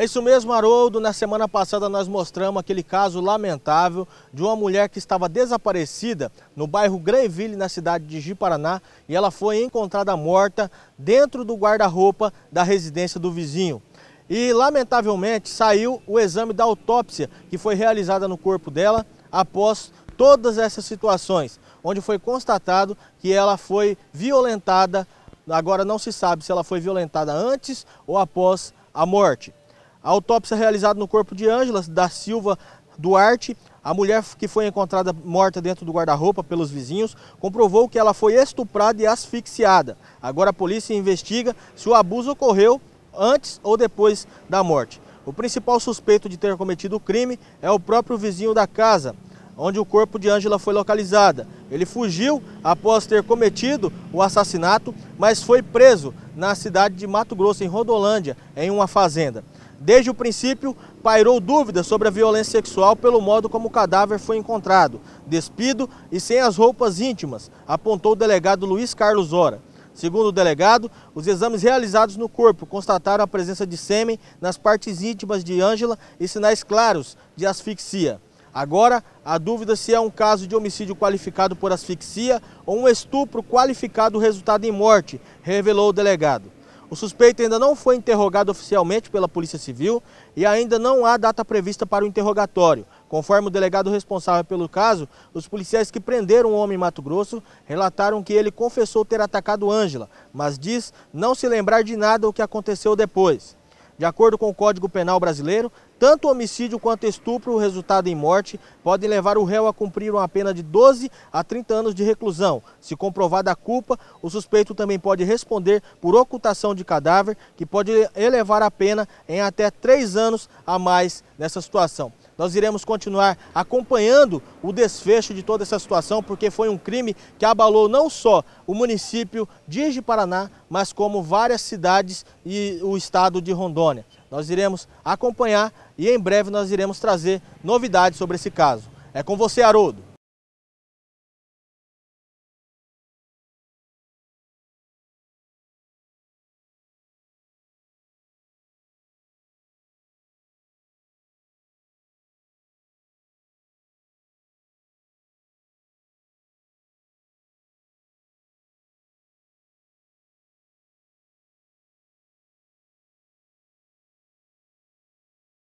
É isso mesmo, Haroldo. Na semana passada nós mostramos aquele caso lamentável de uma mulher que estava desaparecida no bairro Greville, na cidade de Ji-Paraná, e ela foi encontrada morta dentro do guarda-roupa da residência do vizinho. E, lamentavelmente, saiu o exame da autópsia que foi realizada no corpo dela após todas essas situações, onde foi constatado que ela foi violentada. Agora não se sabe se ela foi violentada antes ou após a morte. A autópsia realizada no corpo de Ângela da Silva Duarte, a mulher que foi encontrada morta dentro do guarda-roupa pelos vizinhos, comprovou que ela foi estuprada e asfixiada. Agora a polícia investiga se o abuso ocorreu antes ou depois da morte. O principal suspeito de ter cometido o crime é o próprio vizinho da casa, onde o corpo de Ângela foi localizada. Ele fugiu após ter cometido o assassinato, mas foi preso na cidade de Mato Grosso, em Rodolândia, em uma fazenda. Desde o princípio, pairou dúvidas sobre a violência sexual pelo modo como o cadáver foi encontrado, despido e sem as roupas íntimas, apontou o delegado Luiz Carlos Ora. Segundo o delegado, os exames realizados no corpo constataram a presença de sêmen nas partes íntimas de Ângela e sinais claros de asfixia. Agora, a dúvida se é um caso de homicídio qualificado por asfixia ou um estupro qualificado resultado em morte, revelou o delegado. O suspeito ainda não foi interrogado oficialmente pela Polícia Civil e ainda não há data prevista para o interrogatório. Conforme o delegado responsável pelo caso, os policiais que prenderam o homem em Mato Grosso relataram que ele confessou ter atacado Ângela, mas diz não se lembrar de nada o que aconteceu depois. De acordo com o Código Penal brasileiro, tanto homicídio quanto estupro, resultado em morte, podem levar o réu a cumprir uma pena de 12 a 30 anos de reclusão. Se comprovada a culpa, o suspeito também pode responder por ocultação de cadáver, que pode elevar a pena em até 3 anos a mais nessa situação. Nós iremos continuar acompanhando o desfecho de toda essa situação, porque foi um crime que abalou não só o município de Paraná, mas como várias cidades e o estado de Rondônia. Nós iremos acompanhar e em breve nós iremos trazer novidades sobre esse caso. É com você, Haroldo.